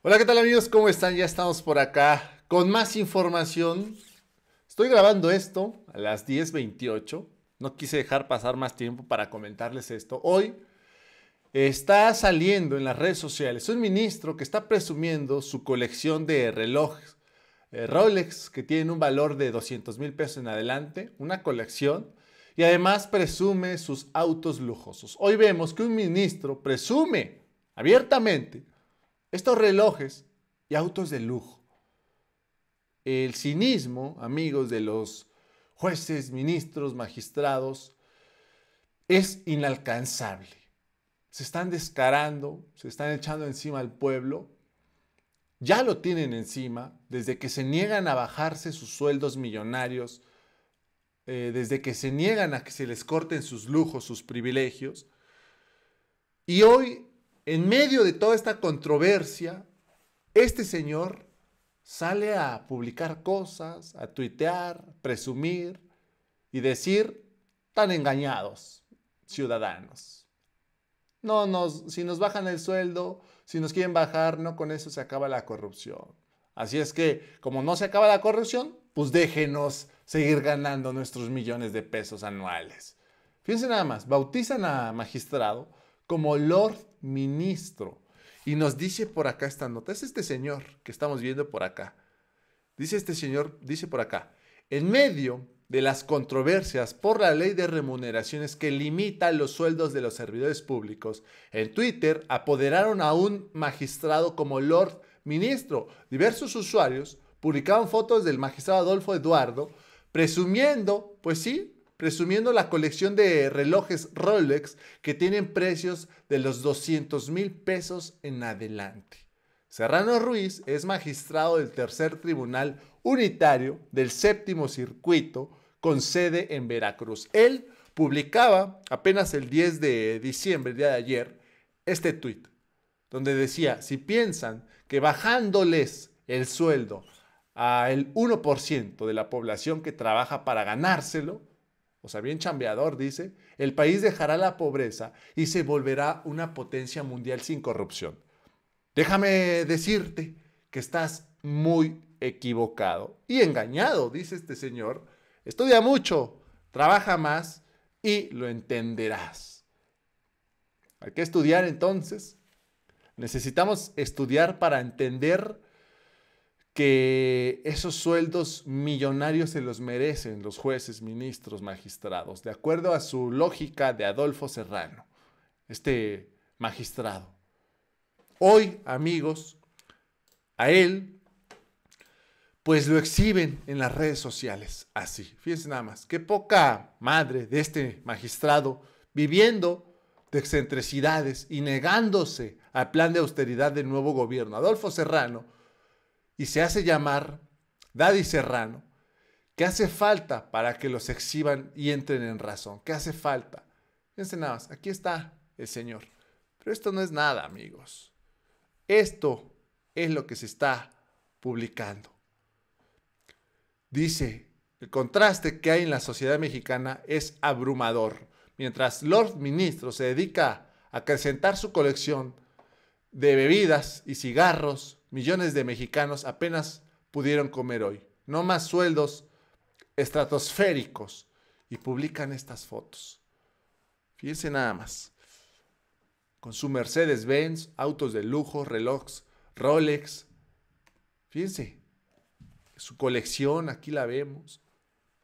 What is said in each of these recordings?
Hola, ¿qué tal amigos? ¿Cómo están? Ya estamos por acá con más información. Estoy grabando esto a las 10.28. No quise dejar pasar más tiempo para comentarles esto. Hoy está saliendo en las redes sociales un ministro que está presumiendo su colección de relojes. Eh, Rolex, que tienen un valor de 200 mil pesos en adelante, una colección, y además presume sus autos lujosos. Hoy vemos que un ministro presume abiertamente estos relojes y autos de lujo. El cinismo, amigos de los jueces, ministros, magistrados, es inalcanzable. Se están descarando, se están echando encima al pueblo. Ya lo tienen encima desde que se niegan a bajarse sus sueldos millonarios, eh, desde que se niegan a que se les corten sus lujos, sus privilegios. Y hoy en medio de toda esta controversia, este señor sale a publicar cosas, a tuitear, presumir y decir, tan engañados, ciudadanos. No nos, si nos bajan el sueldo, si nos quieren bajar, no con eso se acaba la corrupción. Así es que, como no se acaba la corrupción, pues déjenos seguir ganando nuestros millones de pesos anuales. Fíjense nada más, bautizan a magistrado como Lord Ministro. Y nos dice por acá esta nota, es este señor que estamos viendo por acá. Dice este señor, dice por acá, en medio de las controversias por la ley de remuneraciones que limita los sueldos de los servidores públicos, en Twitter apoderaron a un magistrado como Lord Ministro. Diversos usuarios publicaron fotos del magistrado Adolfo Eduardo presumiendo, pues sí, presumiendo la colección de relojes Rolex que tienen precios de los 200 mil pesos en adelante. Serrano Ruiz es magistrado del Tercer Tribunal Unitario del Séptimo Circuito con sede en Veracruz. Él publicaba apenas el 10 de diciembre, el día de ayer, este tuit, donde decía, si piensan que bajándoles el sueldo al 1% de la población que trabaja para ganárselo, o sea, bien chambeador, dice, el país dejará la pobreza y se volverá una potencia mundial sin corrupción. Déjame decirte que estás muy equivocado y engañado, dice este señor. Estudia mucho, trabaja más y lo entenderás. Hay que estudiar entonces. Necesitamos estudiar para entender que esos sueldos millonarios se los merecen los jueces, ministros, magistrados, de acuerdo a su lógica de Adolfo Serrano, este magistrado. Hoy, amigos, a él, pues lo exhiben en las redes sociales así. Fíjense nada más, qué poca madre de este magistrado viviendo de excentricidades y negándose al plan de austeridad del nuevo gobierno. Adolfo Serrano y se hace llamar Daddy Serrano. que hace falta para que los exhiban y entren en razón? ¿Qué hace falta? Fíjense nada más, aquí está el Señor. Pero esto no es nada, amigos. Esto es lo que se está publicando. Dice, el contraste que hay en la sociedad mexicana es abrumador. Mientras Lord Ministro se dedica a acrecentar su colección de bebidas y cigarros, millones de mexicanos apenas pudieron comer hoy. No más sueldos estratosféricos. Y publican estas fotos. Fíjense nada más. Con su Mercedes-Benz, autos de lujo, relojes, Rolex. Fíjense. Su colección, aquí la vemos.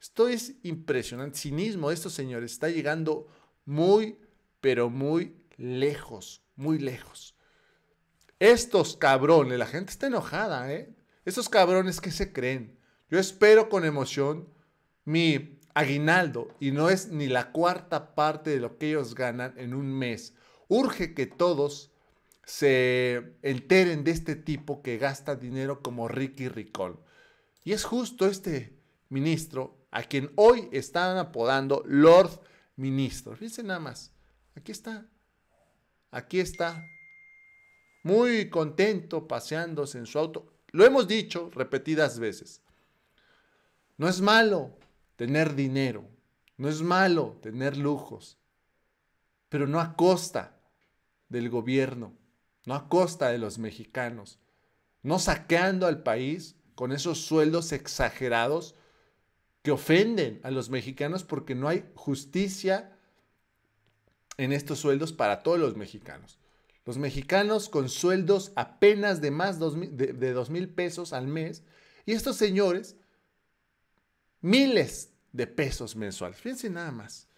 Esto es impresionante. Cinismo de estos señores. Está llegando muy, pero muy lejos. Muy lejos. Estos cabrones, la gente está enojada, ¿eh? Estos cabrones que se creen. Yo espero con emoción mi aguinaldo y no es ni la cuarta parte de lo que ellos ganan en un mes. Urge que todos se enteren de este tipo que gasta dinero como Ricky Ricón. Y es justo este ministro a quien hoy están apodando Lord Ministro. Fíjense nada más. Aquí está. Aquí está muy contento paseándose en su auto. Lo hemos dicho repetidas veces. No es malo tener dinero, no es malo tener lujos, pero no a costa del gobierno, no a costa de los mexicanos, no saqueando al país con esos sueldos exagerados que ofenden a los mexicanos porque no hay justicia en estos sueldos para todos los mexicanos. Los mexicanos con sueldos apenas de más de, de dos mil pesos al mes y estos señores miles de pesos mensuales. Fíjense nada más.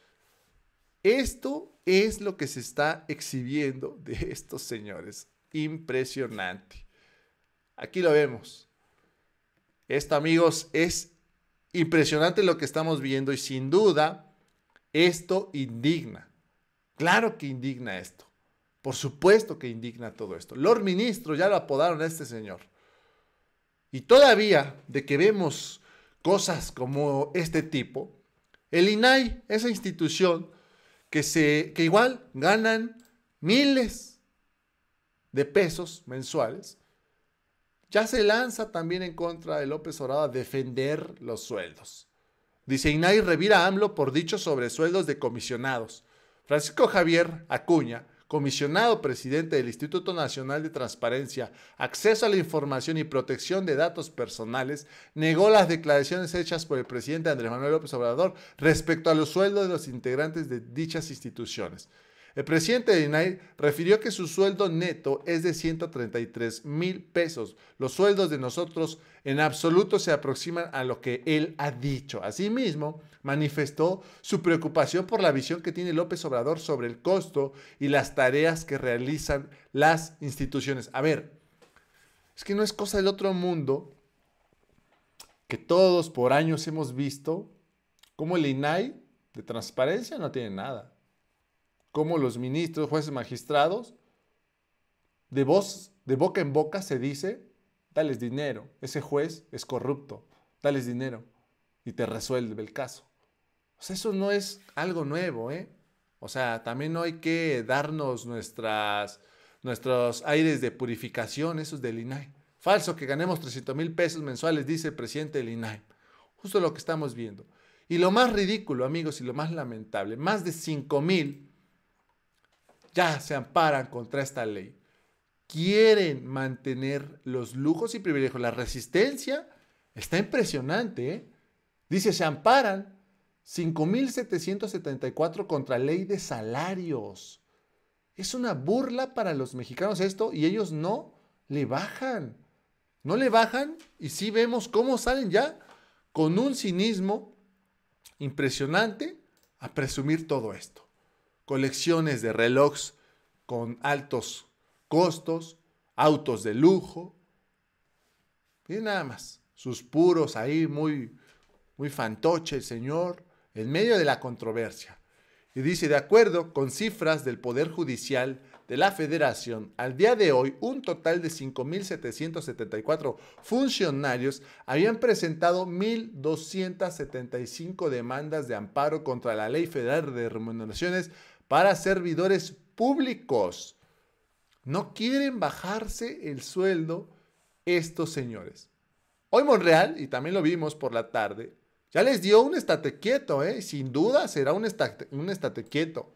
Esto es lo que se está exhibiendo de estos señores. Impresionante. Aquí lo vemos. Esto, amigos, es impresionante lo que estamos viendo y sin duda esto indigna. Claro que indigna esto. Por supuesto que indigna todo esto. Lord Ministro, ya lo apodaron a este señor. Y todavía de que vemos cosas como este tipo, el INAI, esa institución que, se, que igual ganan miles de pesos mensuales, ya se lanza también en contra de López Obrador a defender los sueldos. Dice INAI revira AMLO por dichos sobre sueldos de comisionados. Francisco Javier Acuña, comisionado presidente del Instituto Nacional de Transparencia, Acceso a la Información y Protección de Datos Personales, negó las declaraciones hechas por el presidente Andrés Manuel López Obrador respecto a los sueldos de los integrantes de dichas instituciones. El presidente de INAI refirió que su sueldo neto es de 133 mil pesos. Los sueldos de nosotros en absoluto se aproximan a lo que él ha dicho. Asimismo, manifestó su preocupación por la visión que tiene López Obrador sobre el costo y las tareas que realizan las instituciones. A ver, es que no es cosa del otro mundo que todos por años hemos visto cómo el INAI de transparencia no tiene nada como los ministros, jueces, magistrados, de, voz, de boca en boca se dice, dale dinero, ese juez es corrupto, dale dinero y te resuelve el caso. O sea, eso no es algo nuevo, ¿eh? O sea, también no hay que darnos nuestras, nuestros aires de purificación, esos del INAI. Falso que ganemos 300 mil pesos mensuales, dice el presidente del INAI. Justo lo que estamos viendo. Y lo más ridículo, amigos, y lo más lamentable, más de 5 mil ya se amparan contra esta ley. Quieren mantener los lujos y privilegios. La resistencia está impresionante. ¿eh? Dice, se amparan 5.774 contra ley de salarios. Es una burla para los mexicanos esto y ellos no le bajan. No le bajan y sí vemos cómo salen ya con un cinismo impresionante a presumir todo esto colecciones de relojes con altos costos, autos de lujo, y nada más, sus puros ahí muy, muy fantoche el señor, en medio de la controversia. Y dice, de acuerdo con cifras del Poder Judicial de la Federación, al día de hoy un total de 5.774 funcionarios habían presentado 1.275 demandas de amparo contra la Ley Federal de Remuneraciones para servidores públicos. No quieren bajarse el sueldo estos señores. Hoy Monreal, y también lo vimos por la tarde, ya les dio un estate quieto, ¿eh? sin duda será un estate, un estate quieto.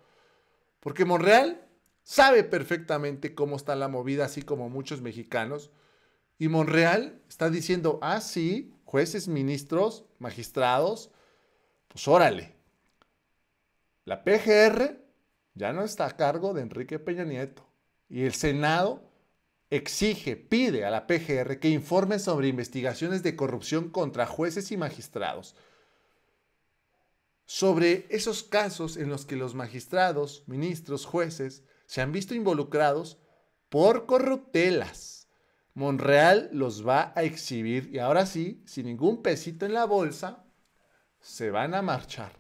Porque Monreal sabe perfectamente cómo está la movida, así como muchos mexicanos. Y Monreal está diciendo, ah, sí, jueces, ministros, magistrados, pues órale. La PGR ya no está a cargo de Enrique Peña Nieto. Y el Senado exige, pide a la PGR que informe sobre investigaciones de corrupción contra jueces y magistrados. Sobre esos casos en los que los magistrados, ministros, jueces se han visto involucrados por corruptelas. Monreal los va a exhibir y ahora sí, sin ningún pesito en la bolsa, se van a marchar.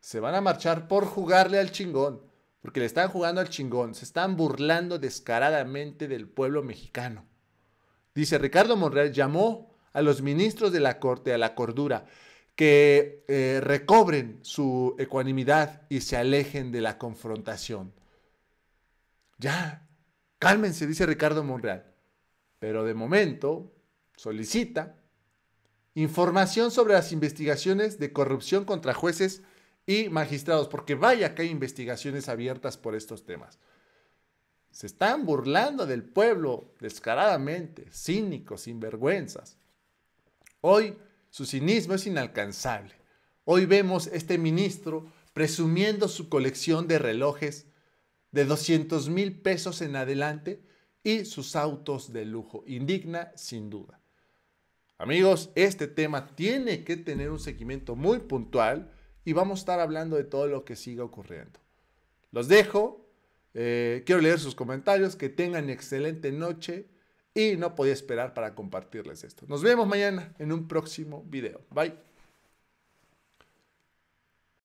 Se van a marchar por jugarle al chingón porque le están jugando al chingón, se están burlando descaradamente del pueblo mexicano. Dice Ricardo Monreal, llamó a los ministros de la Corte a la cordura, que eh, recobren su ecuanimidad y se alejen de la confrontación. Ya, cálmense, dice Ricardo Monreal. Pero de momento solicita información sobre las investigaciones de corrupción contra jueces y magistrados, porque vaya que hay investigaciones abiertas por estos temas. Se están burlando del pueblo descaradamente, cínicos, sinvergüenzas. Hoy su cinismo es inalcanzable. Hoy vemos este ministro presumiendo su colección de relojes de 200 mil pesos en adelante y sus autos de lujo. Indigna, sin duda. Amigos, este tema tiene que tener un seguimiento muy puntual y vamos a estar hablando de todo lo que siga ocurriendo. Los dejo. Eh, quiero leer sus comentarios. Que tengan excelente noche. Y no podía esperar para compartirles esto. Nos vemos mañana en un próximo video. Bye.